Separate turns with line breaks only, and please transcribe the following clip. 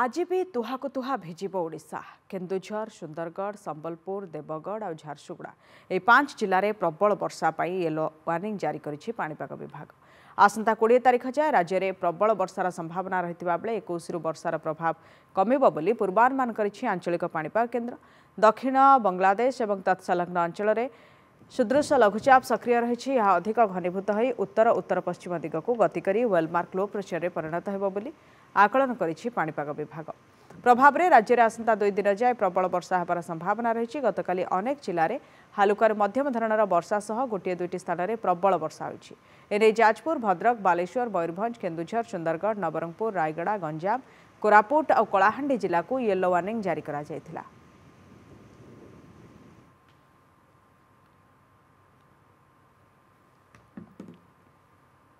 ଆଜି ବି ତୁହାକୁ ତୁହା ଭିଜିବ ଓଡ଼ିଶା କେନ୍ଦୁଝର ସୁନ୍ଦରଗଡ଼ ସମ୍ବଲପୁର ଦେବଗଡ଼ ଆଉ ଝାରସୁଗୁଡ଼ା ଏହି ପାଞ୍ଚ ଜିଲ୍ଲାରେ ପ୍ରବଳ ବର୍ଷା ପାଇଁ ୟେଲୋ ୱାର୍ଣ୍ଣିଂ ଜାରି କରିଛି ପାଣିପାଗ ବିଭାଗ ଆସନ୍ତା କୋଡ଼ିଏ ତାରିଖ ଯାଏଁ ରାଜ୍ୟରେ ପ୍ରବଳ ବର୍ଷାର ସମ୍ଭାବନା ରହିଥିବା ବେଳେ ଏକୋଇଶରୁ ବର୍ଷାର ପ୍ରଭାବ କମିବ ବୋଲି ପୂର୍ବାନୁମାନ କରିଛି ଆଞ୍ଚଳିକ ପାଣିପାଗ କେନ୍ଦ୍ର ଦକ୍ଷିଣ ବଙ୍ଗଳାଦେଶ ଏବଂ ତତ୍ସଂଲଗ୍ନ ଅଞ୍ଚଳରେ सुदृश लघुचाप सक्रिय रह अधिक घनीभूत उत्तर उत्तर पश्चिम गति गतिक वेलमार्क लो प्रेसर परिणत हो आकलन विभाग राज्य पाभाव दुई दिन जाए प्रबल वर्षा हेर्ने सम्भावना रहिछ गतकाली अनेक जस्तै हालुकर मध्यम वर्षा सह गोटे दुईटी स्थानले प्रबल वर्षा हुन्छ एनै जाजपुर भद्रक बालेश्वर मयरभञ्ज केन्दुझर सुन्दरगढ नवरंगपुर रायगडा गञ्जाम कोपुट आउहाडी जिल्लाको येलो वार्निङ जारी